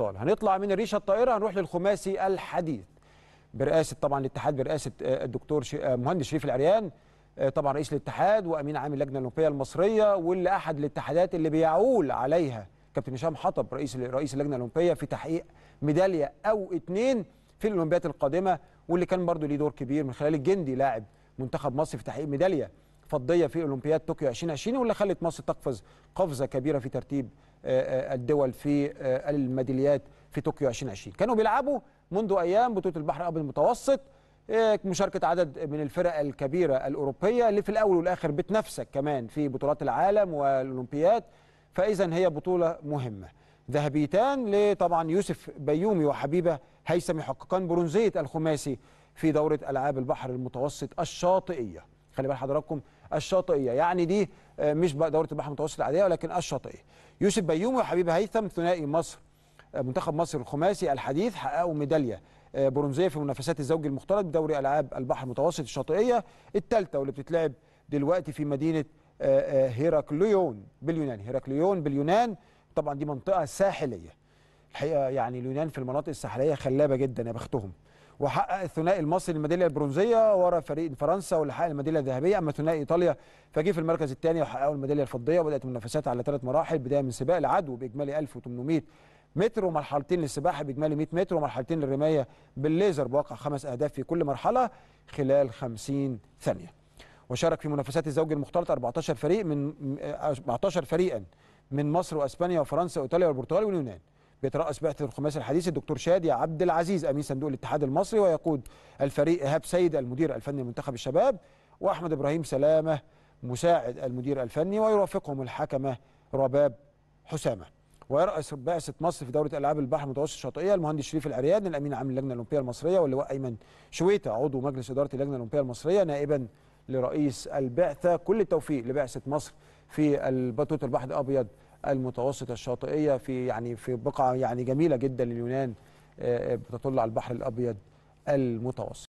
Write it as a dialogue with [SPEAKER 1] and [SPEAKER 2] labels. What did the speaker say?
[SPEAKER 1] الابطال هنطلع من الريشه الطائره هنروح للخماسي الحديث برئاسه طبعا الاتحاد برئاسه آه، الدكتور آه، مهندس شريف العريان آه، طبعا رئيس الاتحاد وامين عام اللجنه الاولمبيه المصريه واللي احد الاتحادات اللي بيعول عليها كابتن هشام حطب رئيس رئيس اللجنه الاولمبيه في تحقيق ميداليه او اثنين في الاولمبيات القادمه واللي كان برضه ليه دور كبير من خلال الجندي لاعب منتخب مصر في تحقيق ميداليه فضيه في اولمبياد طوكيو 2020 واللي خلت مصر تقفز قفزه كبيره في ترتيب آه، آه، الدول في آه، الميداليات في طوكيو 2020 كانوا بيلعبوا منذ ايام بطوله البحر الابيض المتوسط مشاركه عدد من الفرق الكبيره الاوروبيه اللي في الاول والاخر بتنافسك كمان في بطولات العالم والاولمبياد فاذا هي بطوله مهمه ذهبيتان لطبعا يوسف بيومي وحبيبه هيثم يحققان برونزيه الخماسي في دوره العاب البحر المتوسط الشاطئيه خلي بال حضراتكم الشاطئيه يعني دي آه، مش دوره البحر المتوسط العاديه ولكن الشاطئيه يوسف بيومي وحبيب هيثم ثنائي مصر آه، منتخب مصر الخماسي الحديث حققوا ميداليه آه، برونزيه في منافسات الزوج المختلط دوري العاب البحر المتوسط الشاطئيه الثالثه واللي بتتلعب دلوقتي في مدينه هيراكليون باليونان هيراكليون باليونان طبعا دي منطقه ساحليه الحقيقه يعني اليونان في المناطق الساحليه خلابه جدا يا بختهم وحقق الثنائي المصري الميداليه البرونزيه ورا فريق فرنسا واللي حقق الميداليه الذهبيه اما ثنائي ايطاليا فجه في المركز الثاني وحققوا الميداليه الفضيه وبدات المنافسات على ثلاث مراحل بدايه من سباق العدو باجمالي 1800 متر ومرحلتين للسباحه باجمالي 100 متر ومرحلتين للرمايه بالليزر بواقع خمس اهداف في كل مرحله خلال 50 ثانيه. وشارك في منافسات الزوج المختلط 14 فريق من 14 فريقا من مصر واسبانيا وفرنسا وايطاليا والبرتغال واليونان. بيترأس بعثة الخماس الحديث الدكتور شادي عبد العزيز أمين صندوق الاتحاد المصري ويقود الفريق إيهاب سيد المدير الفني لمنتخب الشباب وأحمد إبراهيم سلامة مساعد المدير الفني ويرافقهم الحكمة رباب حسامة ويرأس بعثة مصر في دورة ألعاب البحر المتوسط الشاطئية المهندس شريف العريان الأمين عام للجنة الأولمبية المصرية واللواء أيمن شويتة عضو مجلس إدارة اللجنة الأولمبية المصرية نائبا لرئيس البعثة كل التوفيق لبعثة مصر في البطوله البحر الابيض المتوسط الشاطئيه في يعني في بقعه يعني جميله جدا لليونان آه، آه، بتطل على البحر الابيض المتوسط